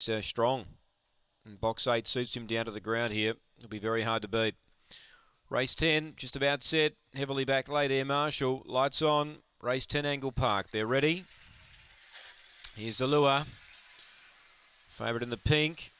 So uh, strong. And box 8 suits him down to the ground here. It'll be very hard to beat. Race 10, just about set. Heavily back late Air Marshal. Lights on. Race 10, Angle Park. They're ready. Here's the lure. Favourite in the pink.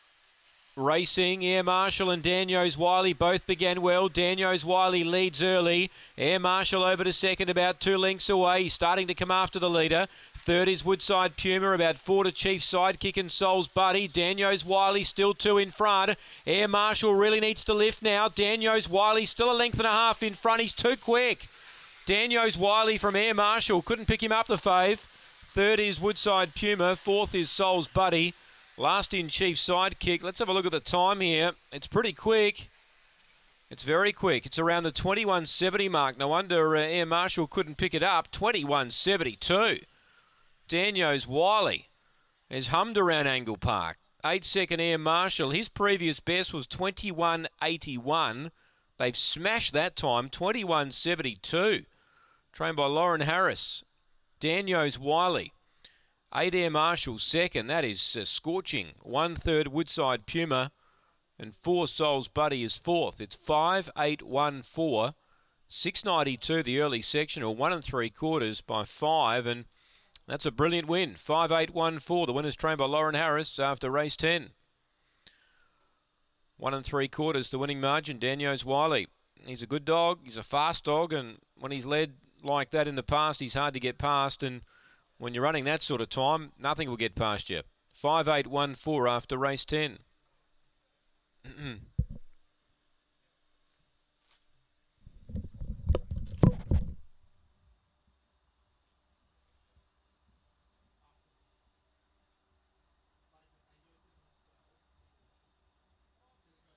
Racing, Air Marshal and Daniels Wiley both began well. Daniels Wiley leads early. Air Marshal over to second, about two lengths away. He's starting to come after the leader third is Woodside Puma, about four to Chief Sidekick and Soul's Buddy. Danios Wiley still two in front. Air Marshal really needs to lift now. Danios Wiley still a length and a half in front. He's too quick. Danios Wiley from Air Marshal couldn't pick him up the fave. Third is Woodside Puma. Fourth is Soul's Buddy. Last in Chief Sidekick. Let's have a look at the time here. It's pretty quick. It's very quick. It's around the 2170 mark. No wonder uh, Air Marshal couldn't pick it up. 2172. Daniels Wiley has hummed around Angle Park. Eight second air Marshall. His previous best was 21.81. They've smashed that time, 21.72. Trained by Lauren Harris. Daniels Wiley. Eight air Marshall second. That is uh, scorching. One third Woodside Puma. And four Souls Buddy is fourth. It's 5814. 692 the early section or one and three quarters by five and that's a brilliant win. 5814. The winner's trained by Lauren Harris after race 10. One and three quarters, the winning margin, Daniels Wiley. He's a good dog, he's a fast dog, and when he's led like that in the past, he's hard to get past, and when you're running that sort of time, nothing will get past you. 5814 after race 10.